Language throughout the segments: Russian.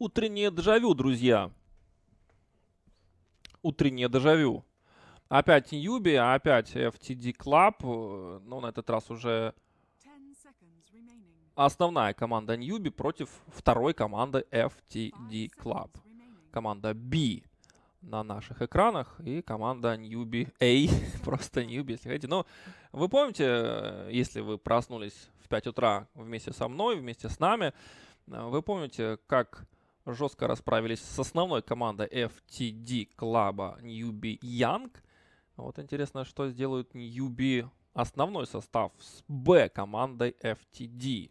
Утреннее дежавю, друзья. Утреннее дежавю. Опять Ньюби, а опять FTD Club. Но ну, на этот раз уже основная команда Ньюби против второй команды FTD Club. Команда B на наших экранах и команда Ньюби A, просто Ньюби, если хотите. Но ну, вы помните, если вы проснулись в 5 утра вместе со мной, вместе с нами, вы помните, как жестко расправились с основной командой FTD клаба Newbie Янг. Вот интересно, что сделают Newbie основной состав с Б командой FTD.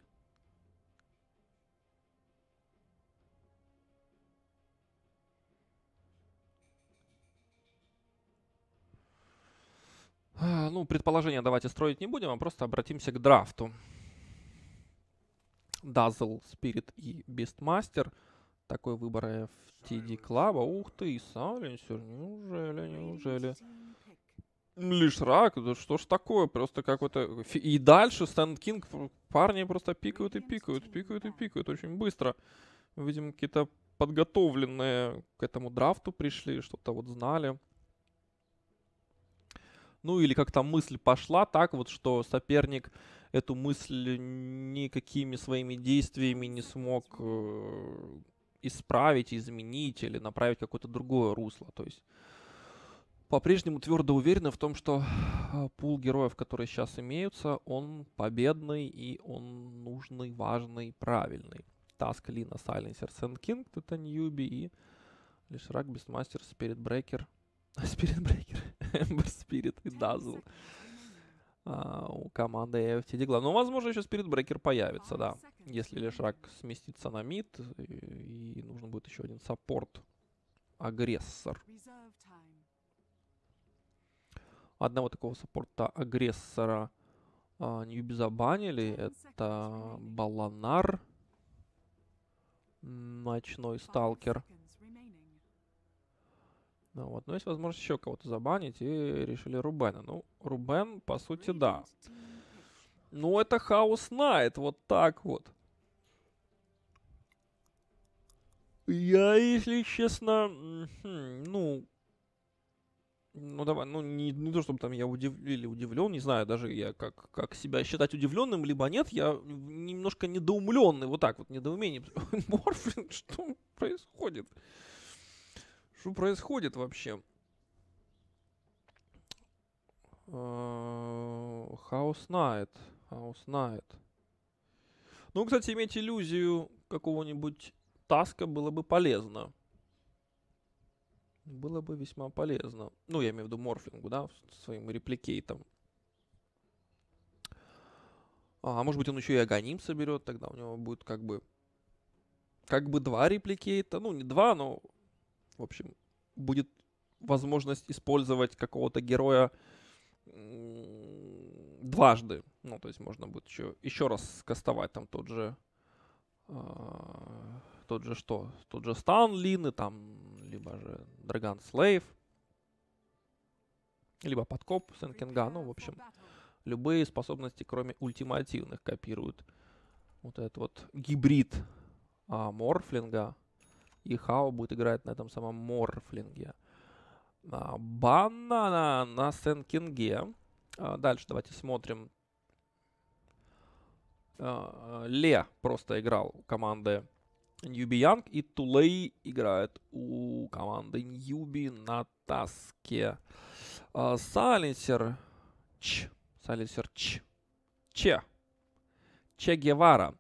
Э, ну, предположения давайте строить не будем, а просто обратимся к драфту. Dazzle, Спирит и Beastmaster – такой выбор FTD э, Клаба. Ух ты, Саленсер, неужели, неужели? Лишь рак, да что ж такое, просто какой-то... Э, и дальше Стэнд Кинг, парни просто пикают и пикают, пикают и пикают очень быстро. Видимо, какие-то подготовленные к этому драфту пришли, что-то вот знали. Ну или как-то мысль пошла так вот, что соперник эту мысль никакими своими действиями не смог э, исправить, изменить или направить какое-то другое русло. То есть по-прежнему твердо уверены в том, что а, пул героев, которые сейчас имеются, он победный и он нужный, важный, правильный. Таск, Лина, Сайленсер, Сент Кинг, это Ньюби и Лишрак, Бестмастер, Спирит Брекер. Спирит Брекер, Эмбер Спирит и Дазл. А, у команды AFTD главное. Но, возможно, еще спиритбрекер появится, да. Если Лешрак сместится на мид, и, и нужен будет еще один саппорт. Агрессор. Одного такого саппорта агрессора а, Ньюби забанили. Это Баланар. Ночной сталкер. Ну, вот. Но ну, есть возможность еще кого-то забанить, и решили Рубена. Ну, Рубен, по сути, да. Ну, это хаос Найт, вот так вот. Я, если честно, ну, ну давай, ну не, не то чтобы там я удив... или удивлен, не знаю даже я как, как себя считать удивленным, либо нет, я немножко недоумленный, вот так вот, недоумение. Морфлин, что происходит? Что происходит вообще? Э, Хаус Найт. Хаус Найт. Ну, кстати, иметь иллюзию какого-нибудь таска было бы полезно. Было бы весьма полезно. Ну, я имею в виду морфингу, да, своим репликейтом. А, может быть, он еще и агоним соберет, тогда у него будет как бы... Как бы два репликейта. Ну, не два, но в общем, будет возможность использовать какого-то героя дважды. Ну, то есть можно будет еще, еще раз кастовать там тот же э, тот же что? Тот же Стан Лины, там, либо же Драган Слейв, либо подкоп Сенкинга. Ну, в общем, любые способности, кроме ультимативных, копируют вот этот вот гибрид а, морфлинга – и Хао будет играть на этом самом Морфлинге. А, Банана на Сенкинге. А, дальше давайте смотрим. А, Ле просто играл у команды Ньюби Янг, и Тулей играет у команды Ньюби на Таске. Салисер Ч. Салисер Ч. Че. Че Гевара.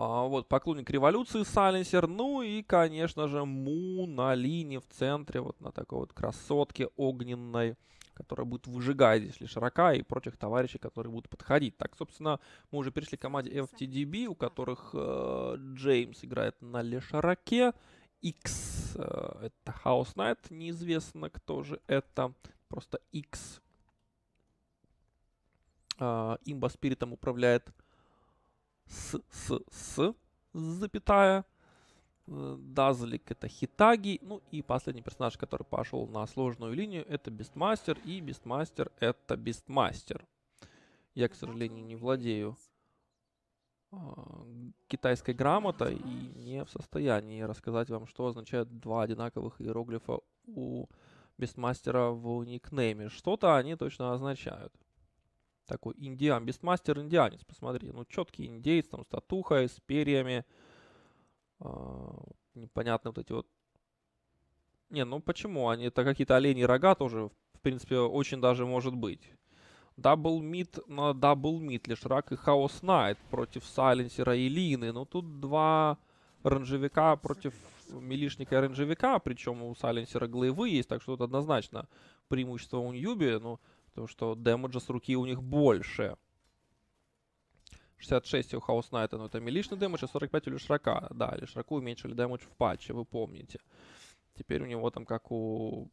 А, вот, поклонник революции Сайленсер, ну и, конечно же, Му на линии в центре, вот на такой вот красотке огненной, которая будет выжигать, если широка, и прочих товарищей, которые будут подходить. Так, собственно, мы уже перешли к команде FTDB, у которых э, Джеймс играет на лешараке, X э, это House Knight, неизвестно кто же это, просто X. Э, а, имба спиритом управляет с, с, с, запятая. Э, Дазлик это Хитаги. Ну и последний персонаж, который пошел на сложную линию, это Бестмастер. И Бестмастер это Бестмастер. Я, к сожалению, не владею а, китайской грамотой и не в состоянии рассказать вам, что означают два одинаковых иероглифа у Бестмастера в никнейме. Что-то они точно означают. Такой индиан, бестмастер индианец, посмотрите Ну, четкий индейец, там, с татухой, с перьями. А, непонятно вот эти вот... Не, ну почему? Они, это какие-то олени рога тоже, в принципе, очень даже может быть. Дабл мид на дабл мид, лишь рак и хаос найт против сайленсера и лины. Ну тут два ранжевика против милишника и ранжевика, причем у сайленсера глейвы есть, так что тут однозначно преимущество у Ньюби. Ну, Потому что дэмэджа с руки у них больше. 66 у Хаус Найта, но это миличный дэмэдж, а 45 у Лешрака, Да, Лишраку уменьшили дэмэдж в патче, вы помните. Теперь у него там как у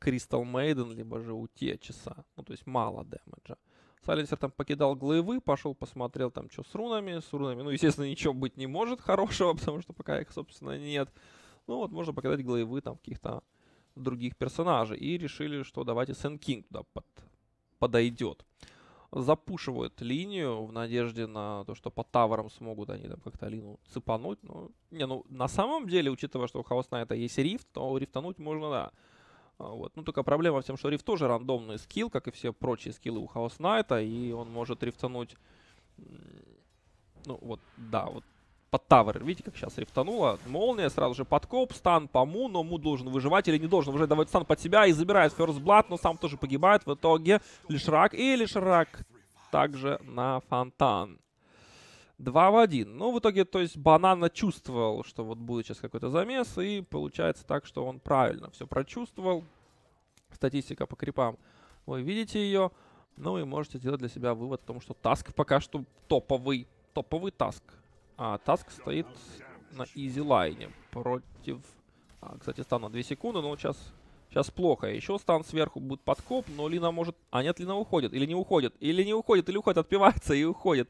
Кристал Мейден, либо же у Течеса. Ну, то есть мало дэмэджа. Сайленсер там покидал главы, пошел посмотрел там, что с рунами. С рунами, ну, естественно, ничего быть не может хорошего, потому что пока их, собственно, нет. Ну, вот можно покидать главы там каких-то других персонажей. И решили, что давайте Сэн Кинг туда под, подойдет. Запушивают линию в надежде на то, что по таверам смогут они там как-то лину цепануть. но не, ну, на самом деле, учитывая, что у Хаос Найта есть рифт, то рифтануть можно, да. А, вот. Ну, только проблема в том, что рифт тоже рандомный скилл, как и все прочие скиллы у Хаос Найта, и он может рифтануть... Ну, вот, да, вот под тавер. Видите, как сейчас рифтануло. Молния, сразу же подкоп, стан по Му, но Му должен выживать или не должен выживать. Давать стан под себя и забирает First Blood, но сам тоже погибает. В итоге Лишрак и Лишрак также на фонтан. 2 в 1. Ну, в итоге, то есть, Банана чувствовал, что вот будет сейчас какой-то замес, и получается так, что он правильно все прочувствовал. Статистика по крипам. Вы видите ее. Ну и можете сделать для себя вывод о том, что таск пока что топовый. Топовый таск. А Таск стоит на изи-лайне против... А, кстати, стан на 2 секунды, но сейчас, сейчас плохо. Еще стан сверху будет подкоп, но Лина может... А нет, Лина уходит. Или не уходит. Или не уходит, или уходит, отпивается и уходит.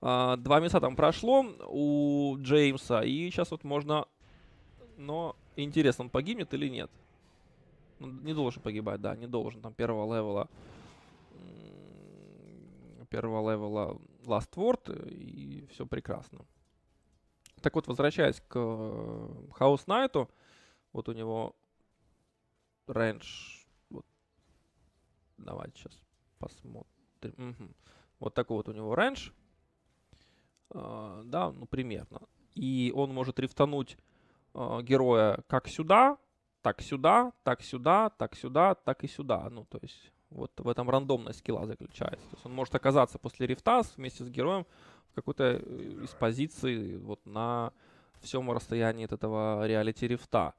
А, два места там прошло у Джеймса. И сейчас вот можно... Но интересно, он погибнет или нет? Ну, не должен погибать, да, не должен. Там первого левела... Первого левела last word, и все прекрасно. Так вот, возвращаясь к Хаус э, Найту, вот у него рейндж. Вот. Давайте сейчас посмотрим. Угу. Вот такой вот у него рейндж. А, да, ну примерно. И он может рифтануть э, героя как сюда, так сюда, так сюда, так сюда, так и сюда. Ну, то есть вот в этом рандомность скилла заключается. То есть он может оказаться после рифтас вместе с героем в какой-то э, из позиций вот на всем расстоянии от этого реалити рифта.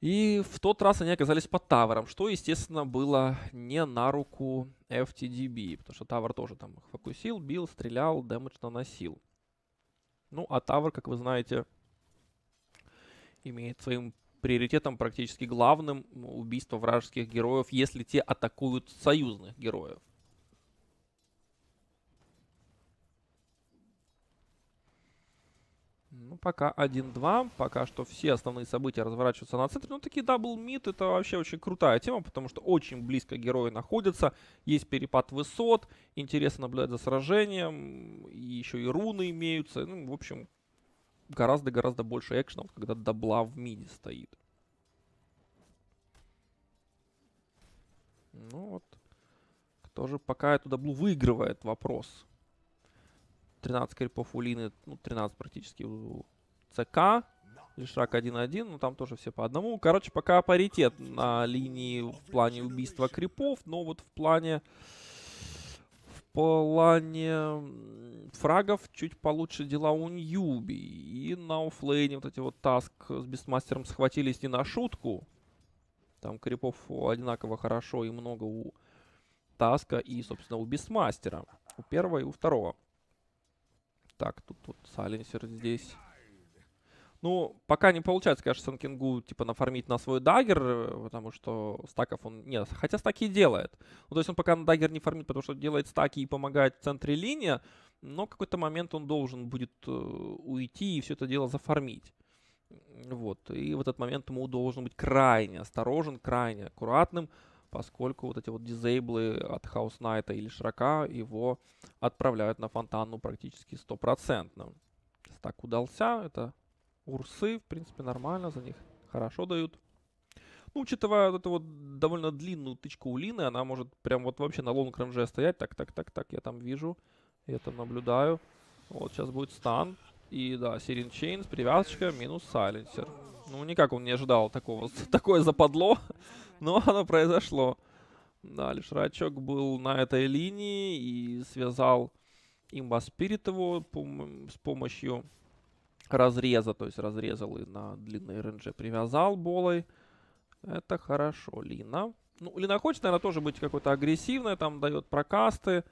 И в тот раз они оказались под тавером, что, естественно, было не на руку FTDB, потому что тавер тоже там их фокусил, бил, стрелял, дэмэдж наносил. Ну, а тавер, как вы знаете, имеет своим приоритетом практически главным убийство вражеских героев, если те атакуют союзных героев. Ну, пока 1-2, пока что все основные события разворачиваются на центре. Но ну, такие дабл-мид это вообще очень крутая тема, потому что очень близко герои находятся, есть перепад высот, интересно наблюдать за сражением, и еще и руны имеются. Ну, в общем, гораздо-гораздо больше экшенов, когда Дабла в миде стоит. Ну вот. Кто же пока эту доблу выигрывает, вопрос. 13 крипов у Лины, ну 13 практически у ЦК. Лишь рак 1-1, но ну, там тоже все по одному. Короче, пока паритет на линии в плане убийства крипов, но вот в плане... Э, плане фрагов чуть получше дела у Ньюби. И на оффлейне вот эти вот Таск с Бестмастером схватились не на шутку. Там крипов одинаково хорошо и много у Таска и, собственно, у Бестмастера. У первого и у второго. Так, тут, тут Саленсер здесь ну, пока не получается, конечно, Санкингу, типа, нафармить на свой дагер, э, потому что стаков он... Нет, хотя стаки делает. Ну, то есть он пока на дагер не фармит, потому что делает стаки и помогает в центре линия, но в какой-то момент он должен будет э, уйти и все это дело зафармить. Вот. И в этот момент ему должен быть крайне осторожен, крайне аккуратным, поскольку вот эти вот дизейблы от Хаус Найта или Шрака его отправляют на фонтану практически стопроцентно. Так удался, это Урсы, в принципе, нормально за них. Хорошо дают. Ну, учитывая вот эту вот довольно длинную тычку у Лины, она может прям вот вообще на лонг-ренже стоять. Так, так, так, так, я там вижу. Я там наблюдаю. Вот, сейчас будет стан. И да, Сирин Чейнс, привязочка, минус сайленсер. Ну, никак он не ожидал такого, такое западло, но оно произошло. Да, лишь рачок был на этой линии и связал имба Спирит его с помощью разреза, то есть разрезал и на длинный РНЖ привязал болой. Это хорошо, Лина. Ну, Лина хочет, наверное, тоже быть какой-то агрессивной, там дает прокасты,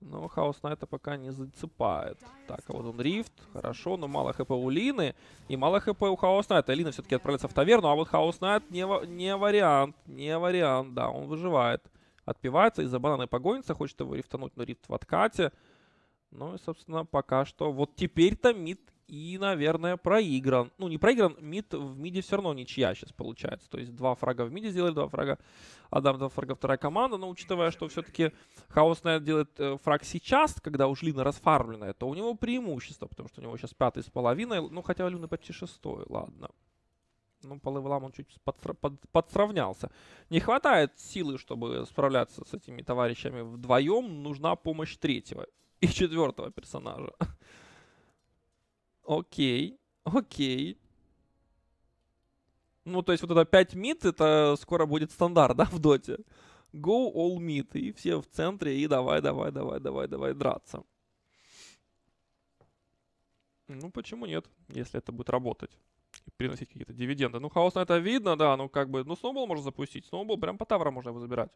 но Хаос на это пока не зацепает. Так, а вот он рифт, хорошо, но мало хп у Лины и мало хп у Хаос Найта. Лина все-таки отправляется в таверну, а вот Хаос Найт не, не вариант, не вариант, да, он выживает. Отпивается, из-за бананы погонится, хочет его рифтануть, но рифт в откате. Ну и, собственно, пока что. Вот теперь-то мид и, наверное, проигран. Ну, не проигран, мид, в миде все равно ничья сейчас получается. То есть два фрага в миде сделали, два фрага Адам, два фрага вторая команда. Но учитывая, что все-таки Хаос Найт делает э, фраг сейчас, когда уж Лина расфармленная, то у него преимущество, потому что у него сейчас пятый с половиной. Ну, хотя у почти шестой, ладно. Ну, по левелам он чуть под, под, подсравнялся. Не хватает силы, чтобы справляться с этими товарищами вдвоем. Нужна помощь третьего и четвертого персонажа. Окей, окей. Ну, то есть вот это 5 мид, это скоро будет стандарт, да, в доте. Go all mid, и все в центре, и давай, давай, давай, давай, давай драться. Ну, почему нет, если это будет работать и приносить какие-то дивиденды. Ну, хаос на это видно, да, ну, как бы, ну, сноубол можно запустить, сноубол прям по таврам можно его забирать.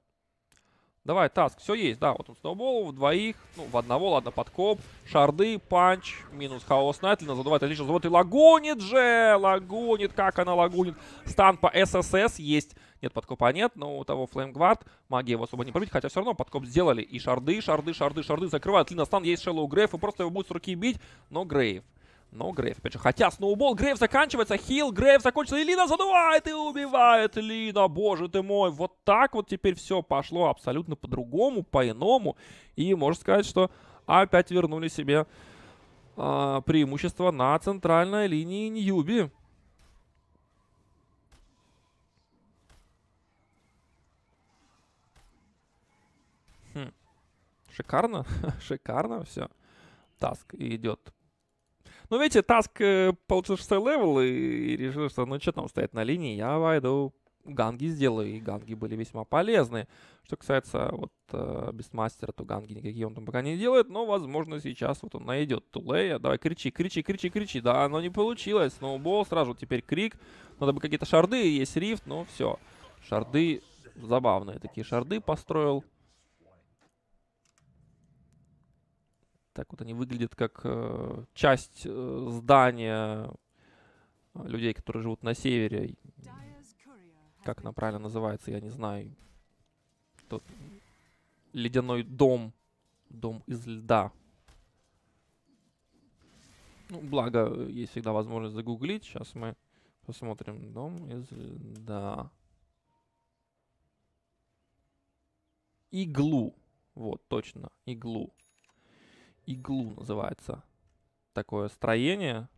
Давай, Таск, все есть, да, вот он сноубол, в двоих, ну, в одного, ладно, подкоп, шарды, панч, минус хаос Найтлина, задувает отлично, задувает и лагунит же, лагунит, как она лагунит, стан по ССС есть, нет, подкопа а нет, но у того флеймгвард, магия его особо не пробить, хотя все равно подкоп сделали, и шарды, шарды, шарды, шарды закрывают, Лина стан, есть Шеллоу Грейв, и просто его будет с руки бить, но Грейв но Грейв, опять же, хотя сноубол, Грейв заканчивается, Хилл Грейв закончится, и Лина задувает и убивает Лина, боже ты мой. Вот так вот теперь все пошло абсолютно по-другому, по-иному. И можно сказать, что опять вернули себе э, преимущество на центральной линии Ньюби. Хм. Шикарно, шикарно все. Таск идет ну, видите, Таск э, получил шестой левел и решил, что ну что там стоять на линии, я войду ганги сделаю, и ганги были весьма полезны. Что касается вот э, Бестмастера, то ганги никакие он там пока не делает, но, возможно, сейчас вот он найдет Тулея. Давай, кричи, кричи, кричи, кричи. Да, но не получилось. Сноубол, сразу теперь крик. Надо ну, бы какие-то шарды, есть рифт, но ну, все. Шарды забавные такие шарды построил Так вот они выглядят как э, часть э, здания э, людей, которые живут на севере. Как она правильно называется, я не знаю. Тот ледяной дом. Дом из льда. Ну, благо, есть всегда возможность загуглить. Сейчас мы посмотрим. Дом из льда. Иглу. Вот, точно, иглу. Иглу называется. Такое строение.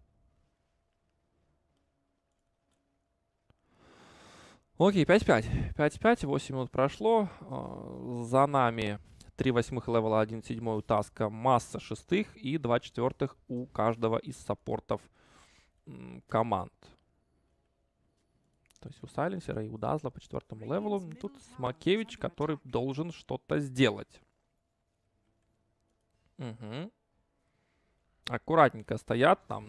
Окей, 5-5. 5-5, 8 минут прошло. А, за нами 3 восьмых левела, 1 седьмой у Таска, масса шестых и 2 четвертых у каждого из саппортов команд. То есть у Сайленсера и у Дазла по четвертому левелу. Тут Смакевич, который должен что-то сделать. Угу. Аккуратненько стоят там.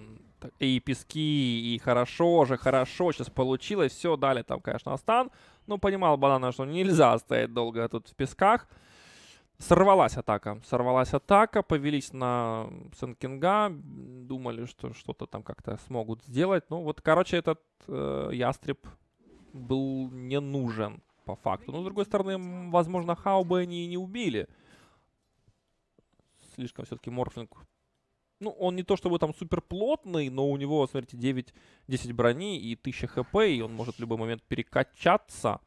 И пески, и хорошо же, хорошо. Сейчас получилось. Все, дали там, конечно, стан. но ну, понимал Банана, что нельзя стоять долго тут в песках. Сорвалась атака. Сорвалась атака. Повелись на Сенкинга. Думали, что что-то там как-то смогут сделать. Ну, вот, короче, этот э, ястреб был не нужен по факту. Но, ну, с другой стороны, возможно, Хауба они и не убили слишком все-таки морфлинг. Ну, он не то чтобы там супер плотный, но у него, смотрите, 9-10 брони и 1000 хп, и он может в любой момент перекачаться,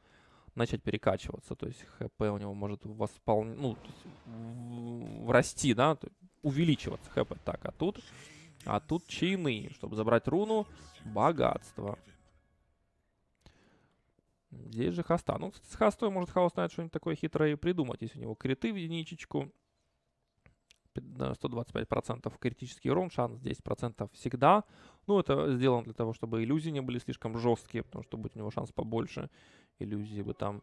начать перекачиваться. То есть хп у него может воспол- ну, расти, да, увеличиваться хп. Так, а тут... А тут чины, чтобы забрать руну, богатство. Здесь же хоста. Ну, с хостой может хаос знает что-нибудь такое хитрое и придумать, если у него криты в единичечку. 125% критический урон, шанс 10% всегда. Ну, это сделано для того, чтобы иллюзии не были слишком жесткие, потому что будет у него шанс побольше, иллюзии бы там...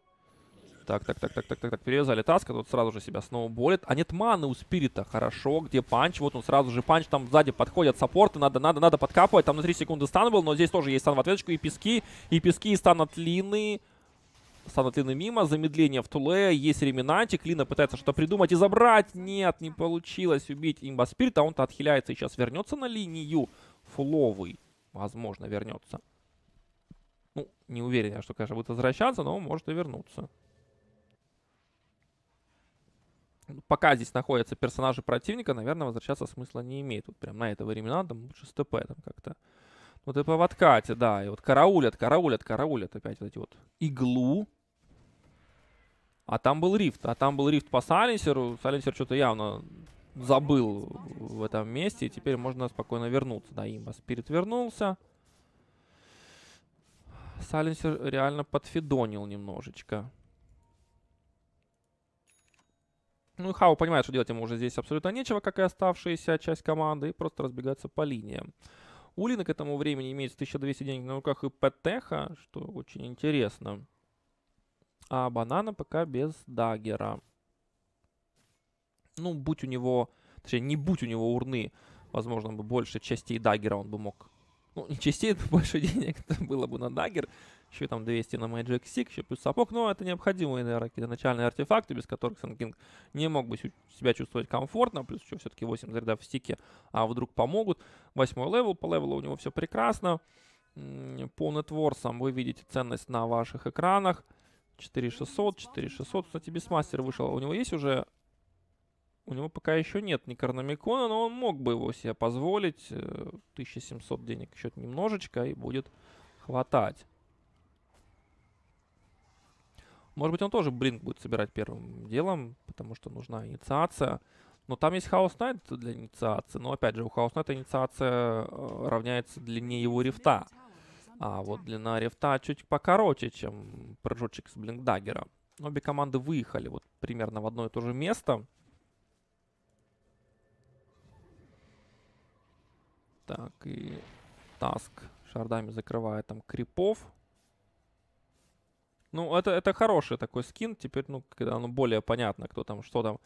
Так, так, так, так, так, так, так, перевязали таска, тут сразу же себя снова болит. А нет маны у спирита, хорошо, где панч? Вот он сразу же панч, там сзади подходят саппорты, надо, надо, надо подкапывать. Там на 3 секунды стан был, но здесь тоже есть стан в ответочку, и пески, и пески, и стан от Лины. Станут Лины мимо. Замедление в Туле. Есть реминантик. Лина пытается что-то придумать и забрать. Нет, не получилось убить имба спирта. Он-то отхиляется и сейчас вернется на линию. Фуловый, возможно, вернется. Ну, не уверен что, конечно, будет возвращаться, но может и вернуться. Ну, пока здесь находятся персонажи противника, наверное, возвращаться смысла не имеет. Вот прям на этого времена там лучше с ТП там как-то вот и в откате, да. И вот караулят, караулят, караулят опять вот эти вот иглу. А там был рифт. А там был рифт по Саленсеру. Саленсер что-то явно забыл в этом месте. И теперь можно спокойно вернуться. Да, имба спирит вернулся. Саленсер реально подфидонил немножечко. Ну и Хау понимает, что делать ему уже здесь абсолютно нечего, как и оставшаяся часть команды. И просто разбегаться по линиям. Улина к этому времени имеет 1200 денег на руках и петеха, что очень интересно. А банана пока без дагера. Ну, будь у него... Точнее, не будь у него урны, возможно, бы больше частей дагера он бы мог... Ну, не частей, больше денег было бы на дагер еще там 200 на Magic Six, еще плюс сапог, но это необходимые, наверное, какие-то начальные артефакты, без которых Сенкинг не мог бы себя чувствовать комфортно, плюс еще все-таки 8 зарядов в стике, а вдруг помогут. Восьмой левел, по левелу у него все прекрасно. По нетворсам вы видите ценность на ваших экранах. 4600, 4600. Кстати, Бисмастер вышел. У него есть уже... У него пока еще нет ни но он мог бы его себе позволить. 1700 э, денег еще немножечко и будет хватать. Может быть, он тоже Бринг будет собирать первым делом, потому что нужна инициация. Но там есть Хаус Найт для инициации. Но опять же, у Хаус Найта инициация э, равняется длине его рифта. А вот длина рифта чуть покороче, чем прыжочек с Блинкдаггера. Обе команды выехали вот примерно в одно и то же место. Так, и Таск шардами закрывает там крипов. Ну, это, это хороший такой скин. Теперь, ну, когда оно более понятно, кто там, что там.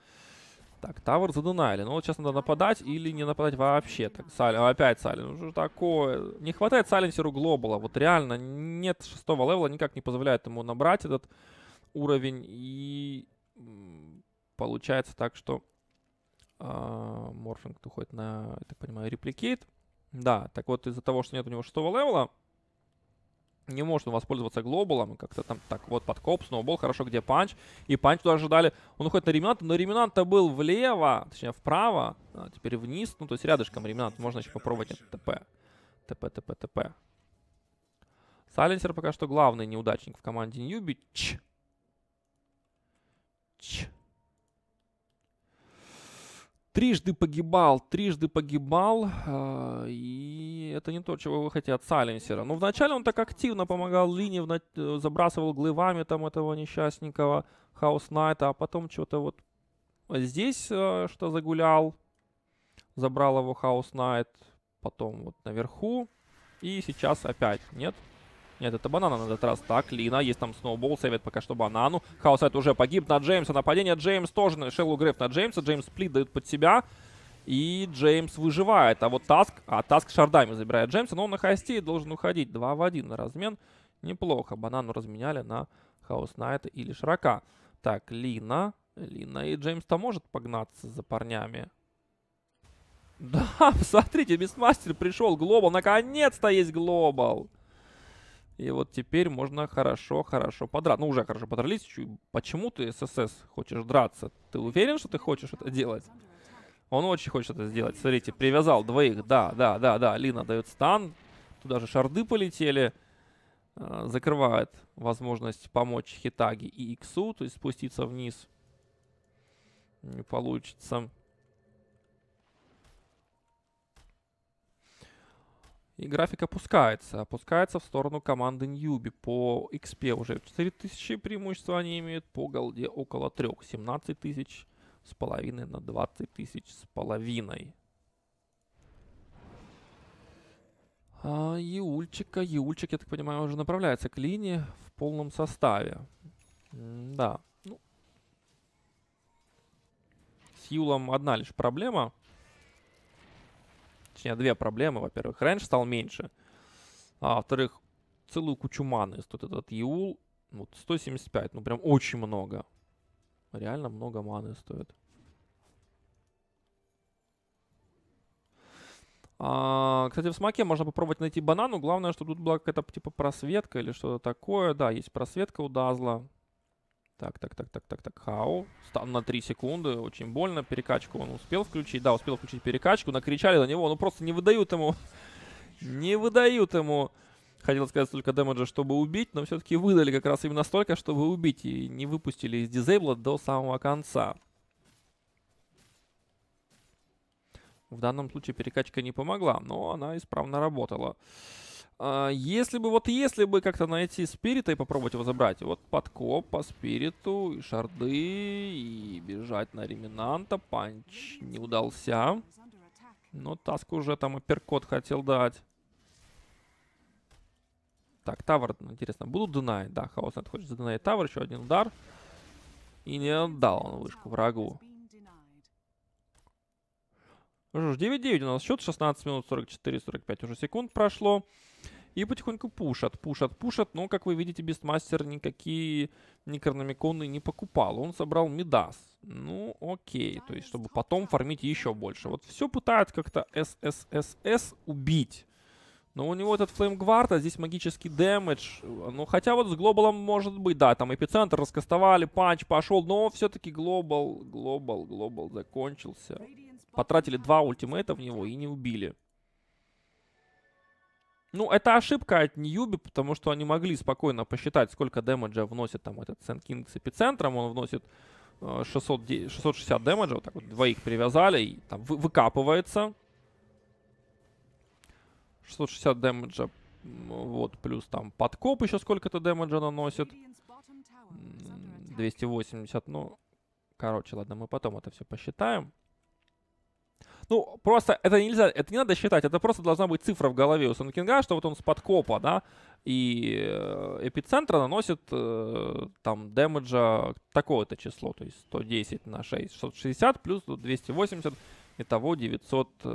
Так, Тавр задунали. Ну, вот сейчас надо нападать или не нападать вообще. Так, Сали опять Сален. Уже такое. Не хватает Саленсеру глобала. Вот реально нет шестого левела, никак не позволяет ему набрать этот уровень. И получается так, что э, а, Морфинг уходит на, я так понимаю, репликейт. Да, так вот из-за того, что нет у него шестого левела, не может воспользоваться глобалом, как-то там, так, вот подкоп, сноубол, хорошо, где панч, и панч туда ожидали, он уходит на реминанта, но реминанта был влево, точнее вправо, а теперь вниз, ну то есть рядышком реминант, можно еще попробовать Нет, ТП, ТП, ТП, ТП. Сайленсер пока что главный неудачник в команде Ньюби, ч. Ч трижды погибал, трижды погибал, э, и это не то, чего вы хотите от Саленсера. Но ну, вначале он так активно помогал линии, э, забрасывал глывами там этого несчастненького Хаус Найта, а потом что-то вот здесь, э, что загулял, забрал его Хаус Найт, потом вот наверху, и сейчас опять, нет? Нет. Нет, это банана на этот раз. Так, Лина, есть там сноубол, сейвит пока что банану. Хаусайт уже погиб на Джеймса. Нападение Джеймс тоже решил угрев на Джеймса. Джеймс сплит дает под себя. И Джеймс выживает. А вот Таск... А Таск шардами забирает Джеймса, но он на хосте и должен уходить. 2 в 1 на размен. Неплохо. Банану разменяли на Хаус Найта или Широка. Так, Лина. Лина и Джеймс-то может погнаться за парнями. Да, посмотрите, Мистмастер пришел, Глобал, наконец-то есть Глобал. И вот теперь можно хорошо-хорошо подраться. Ну, уже хорошо подрались. Почему ты, ССС, хочешь драться? Ты уверен, что ты хочешь это делать? Он очень хочет это сделать. Смотрите, привязал двоих. Да, да, да, да. Лина дает стан. Туда же шарды полетели. Э, закрывает возможность помочь Хитаги и Иксу, то есть спуститься вниз. Не получится. И график опускается. Опускается в сторону команды Ньюби. По XP уже 4000 преимущества они имеют. По голде около 3. 17 тысяч с половиной на 20 тысяч с половиной. А юльчика, Еульчик, я так понимаю, уже направляется к линии в полном составе. М да. Ну. С Юлом одна лишь проблема точнее, две проблемы. Во-первых, рейндж стал меньше. А во-вторых, целую кучу маны стоит этот Яул. Вот 175, ну прям очень много. Реально много маны стоит. А, кстати, в смаке можно попробовать найти банану. Главное, что тут была какая-то типа просветка или что-то такое. Да, есть просветка у Дазла. Так, так, так, так, так, так, хау. Стан на 3 секунды, очень больно. Перекачку он успел включить. Да, успел включить перекачку. Накричали на него, но ну, просто не выдают ему. не выдают ему. Хотел сказать столько дэмэджа, чтобы убить, но все-таки выдали как раз именно столько, чтобы убить. И не выпустили из дизейбла до самого конца. В данном случае перекачка не помогла, но она исправно работала. А, если бы, вот если бы как-то найти спирита и попробовать его забрать. Вот подкоп по спириту, и шарды, и бежать на реминанта. Панч не удался. Но Таск уже там апперкот хотел дать. Так, тавр, интересно, будут динай? Да, Хаос хочет задинай тавр, еще один удар. И не отдал он вышку врагу. Ну что ж, 9-9 у нас счет, 16 минут 44-45 уже секунд прошло. И потихоньку пушат, пушат, пушат. Но, как вы видите, Бестмастер никакие некрономиконы не покупал. Он собрал Мидас. Ну, окей. То есть, чтобы потом фармить еще больше. Вот все пытают как-то СССС убить. Но у него этот флеймгвард, а здесь магический дэмэдж. Ну, хотя вот с глобалом может быть, да, там эпицентр раскастовали, панч пошел, но все-таки глобал, глобал, глобал закончился. Потратили два ультимейта в него и не убили. Ну, это ошибка от Ньюби, потому что они могли спокойно посчитать, сколько дэмэджа вносит там этот Сент-Кинг с эпицентром. Он вносит 600, э, 660 дэмэджа, вот так вот двоих привязали, и там вы, выкапывается. 660 дэмэджа, вот, плюс там подкоп еще сколько-то дэмэджа наносит. 280, ну, короче, ладно, мы потом это все посчитаем. Ну, просто это нельзя, это не надо считать, это просто должна быть цифра в голове у Санкинга, что вот он с подкопа, да, и э, эпицентра наносит э, там дэмэджа такое-то число, то есть 110 на 6, 660 плюс 280, итого 940,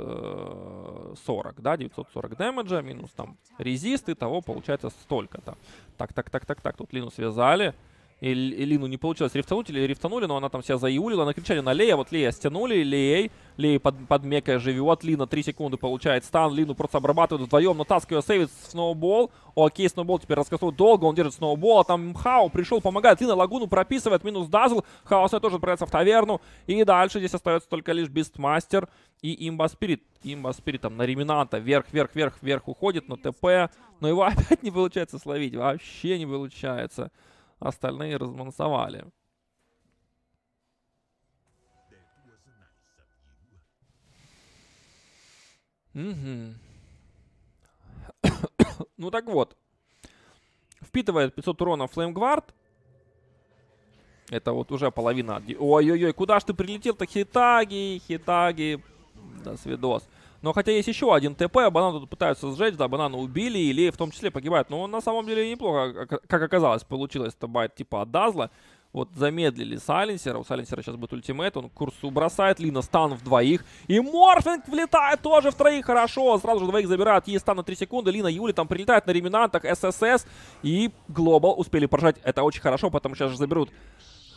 э, да, 940 дэмэджа, минус там резист, итого получается столько-то. Так, так, так, так, так, тут Лину связали, и Лину не получилось рифтануть, или рифтанули, но она там себя заюлила. Накричали на Лея, вот Лея стянули, лей, Лей под, под мекой живет, Лина 3 секунды получает стан, Лину просто обрабатывают вдвоем, но Таск ее сейвит, Сноубол. Окей, Сноубол теперь раскастует долго, он держит Сноубол, а там Хау пришел, помогает, Лина Лагуну прописывает, минус Дазл, Хаоса тоже отправляется в таверну, и дальше здесь остается только лишь Бистмастер и Имба Спирит. Имба Спирит там на Реминанта вверх, вверх, вверх, вверх уходит, на ТП, но его опять не получается словить, вообще не получается остальные размансовали. Угу. ну так вот. Впитывает 500 урона Флеймгвард. Это вот уже половина. Ой-ой-ой, куда ж ты прилетел-то, Хитаги? Хитаги. До свидос. Но хотя есть еще один ТП, а банан тут пытаются сжечь, да, банана убили, или в том числе погибают Но он на самом деле неплохо, а, а, как оказалось, получилось это байт типа от Дазла. Вот замедлили Сайленсера. У Сайленсера сейчас будет ультимейт. Он курсу бросает. Лина стан в двоих. И Морфинг влетает тоже в троих. Хорошо. Сразу же двоих забирают. Ей стан на три секунды. Лина Юли там прилетает на реминантах. ССС и Глобал успели поржать. Это очень хорошо, потому что сейчас же заберут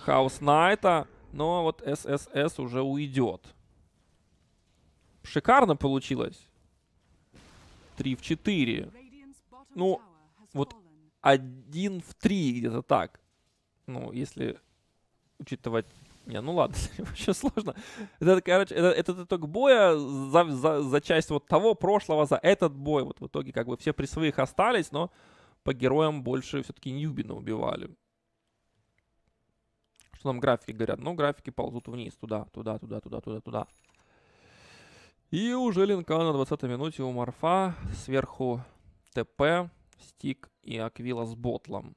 Хаус Найта. Но вот ССС уже уйдет. Шикарно получилось. 3 в 4. Ну, вот 1 в 3 где-то так. Ну, если учитывать... Не, ну ладно, вообще сложно. Это, короче, это, этот итог боя за, за, за часть вот того прошлого, за этот бой. Вот в итоге как бы все при своих остались, но по героям больше все-таки Ньюбина убивали. Что там графики говорят? Ну, графики ползут вниз, туда, туда, туда, туда, туда, туда. И уже Линка на 20 минуте у Марфа. Сверху ТП, Стик и Аквила с Ботлом.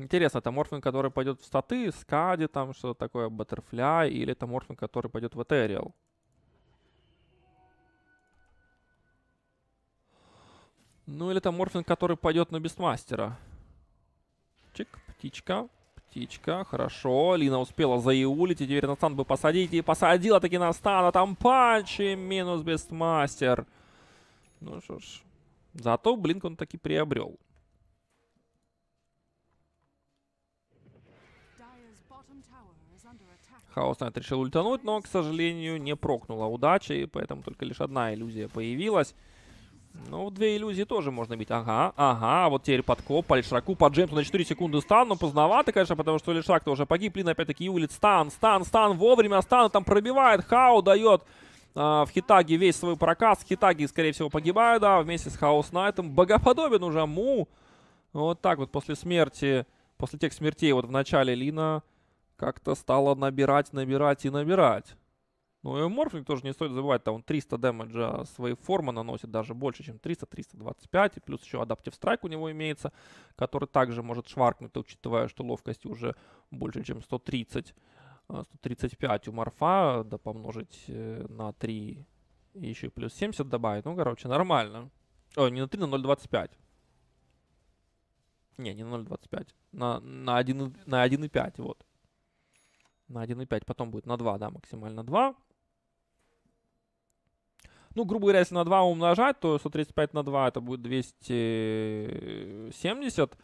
Интересно, это морфин, который пойдет в статы, скади, там что-то такое, баттерфляй, или это морфин, который пойдет в этериал? Ну или это морфин, который пойдет на бестмастера. Чик, птичка. Птичка, хорошо. Лина успела заюлить, и теперь на бы посадить. И посадила таки на а там панч и минус бестмастер. Ну что ж, зато блинк он таки приобрел. Хаос Найт решил ультануть, но, к сожалению, не прокнула удача и поэтому только лишь одна иллюзия появилась. Ну, две иллюзии тоже можно бить. Ага, ага, вот теперь подкоп по Лешраку, по Джеймсу на 4 секунды стан, но ну, поздновато, конечно, потому что Лешрак-то уже погиб. Лин опять-таки юлит стан, стан, стан, вовремя стан, там пробивает, Хау дает э, в Хитаге весь свой проказ. Хитаги, скорее всего, погибают, да, вместе с Хаос Найтом. Богоподобен уже Му. Вот так вот после смерти, после тех смертей вот в начале Лина как-то стала набирать, набирать и набирать. Ну и Морфинг тоже не стоит забывать, там он 300 дэмэджа своей формы наносит даже больше, чем 300, 325, плюс еще адаптив страйк у него имеется, который также может шваркнуть, учитывая, что ловкость уже больше, чем 130, 135 э, у Морфа, да помножить э, на 3, и еще плюс 70 добавить, ну, короче, нормально. Ой, не на 3, на 0,25. Не, не на 0,25, на, на 1,5, на 1, вот. На 1,5, потом будет на 2, да, максимально 2. Ну, грубо говоря, если на 2 умножать, то 135 на 2 это будет 270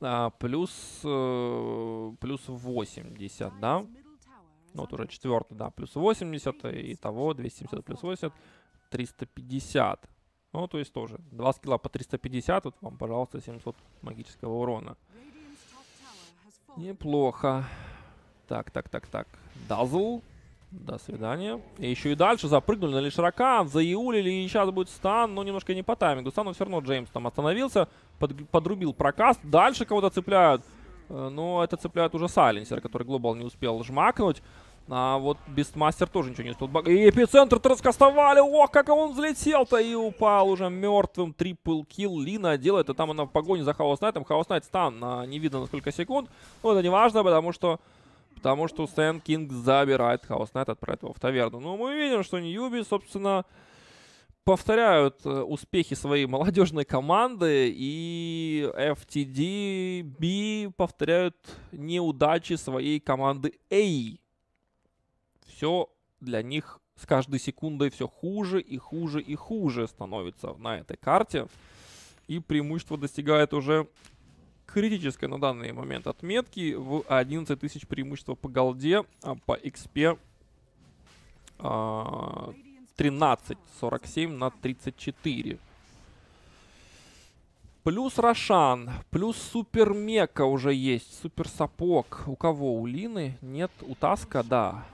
а, плюс, э, плюс 80, да? Ну, вот уже четвертый, да, плюс 80, и того 270 плюс 80, 350. Ну, то есть тоже 2 скилла по 350, вот вам, пожалуйста, 700 магического урона. Неплохо. Так, так, так, так. Дазл. До свидания. И еще и дальше запрыгнули на Лишрака, заюлили, и сейчас будет стан, но немножко не по таймингу. Стану все равно Джеймс там остановился, под, подрубил прокаст, дальше кого-то цепляют. Э, но это цепляет уже Сайленсер, который глобал не успел жмакнуть. А вот Бестмастер тоже ничего не успел. И эпицентр транскастовали. Ох, как он взлетел-то и упал уже мертвым. Трипл килл Лина делает. А там она в погоне за Хаос Найтом. Хаос Найт стан. А, не видно на сколько секунд. Но это не важно, потому что потому что Сэм Кинг забирает Хаус Найт, отправит его в таверну. Но мы видим, что Ньюби, собственно, повторяют э, успехи своей молодежной команды, и FTDB повторяют неудачи своей команды A. Все для них с каждой секундой все хуже и хуже и хуже становится на этой карте. И преимущество достигает уже критической на данный момент отметки в 11 тысяч преимущества по голде, а по XP а, 13, 47 на 34. Плюс Рошан, плюс Супер Мека уже есть, Супер Сапог. У кого? У Лины? Нет, у Таска, да.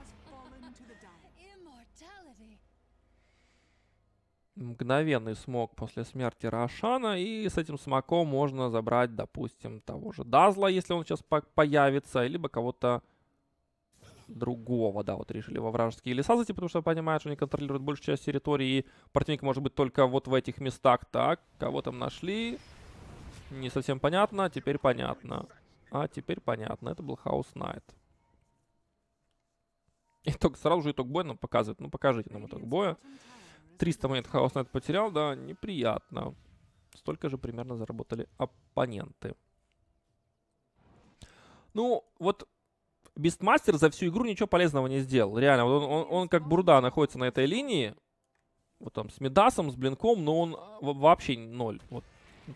мгновенный смог после смерти Рашана и с этим смоком можно забрать, допустим, того же Дазла, если он сейчас по появится, либо кого-то другого, да, вот решили во вражеские леса зайти, потому что понимают, что они контролируют большую часть территории, и противник может быть только вот в этих местах. Так, кого там нашли? Не совсем понятно, а теперь понятно. А, теперь понятно, это был Хаус Найт. Итог, сразу же итог боя нам показывает. Ну, покажите нам итог боя. 300 монет Хаоснет потерял, да, неприятно. Столько же примерно заработали оппоненты. Ну, вот Бистмастер за всю игру ничего полезного не сделал. Реально, он, он, он как бурда находится на этой линии. Вот там с Медасом, с Блинком, но он вообще ноль. Вот,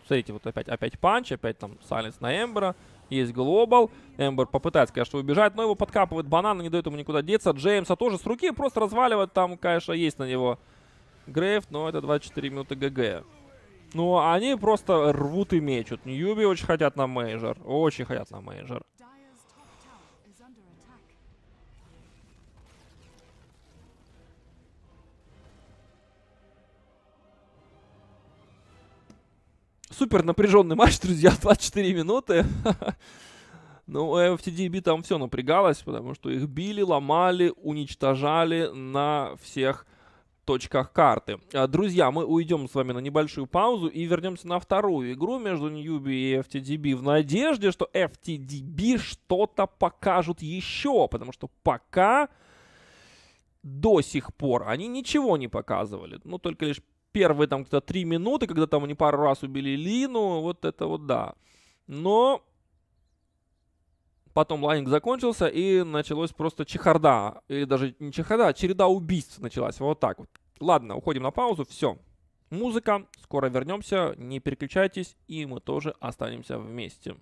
смотрите, вот опять, опять панч, опять там Сайленс на Эмбера. Есть глобал. Эмбер попытается, конечно, убежать, но его подкапывает банан, не дает ему никуда деться. Джеймса тоже с руки просто разваливает. Там, конечно, есть на него Грейв, но это 24 минуты ГГ. Ну, они просто рвут и мечут. Ньюби очень хотят на мейджор. Очень хотят на мейджор. Супер напряженный матч, друзья, 24 минуты. Ну, FTDB э, эм там все напрягалось, потому что их били, ломали, уничтожали на всех точках карты. А, друзья, мы уйдем с вами на небольшую паузу и вернемся на вторую игру между Ньюби и FTDB в надежде, что FTDB что-то покажут еще, потому что пока до сих пор они ничего не показывали. Ну, только лишь первые там где-то три минуты, когда там они пару раз убили Лину, вот это вот да. Но Потом лайнинг закончился, и началось просто чехарда. Или даже не чехарда, а череда убийств началась. Вот так вот. Ладно, уходим на паузу, все. Музыка, скоро вернемся, не переключайтесь, и мы тоже останемся вместе.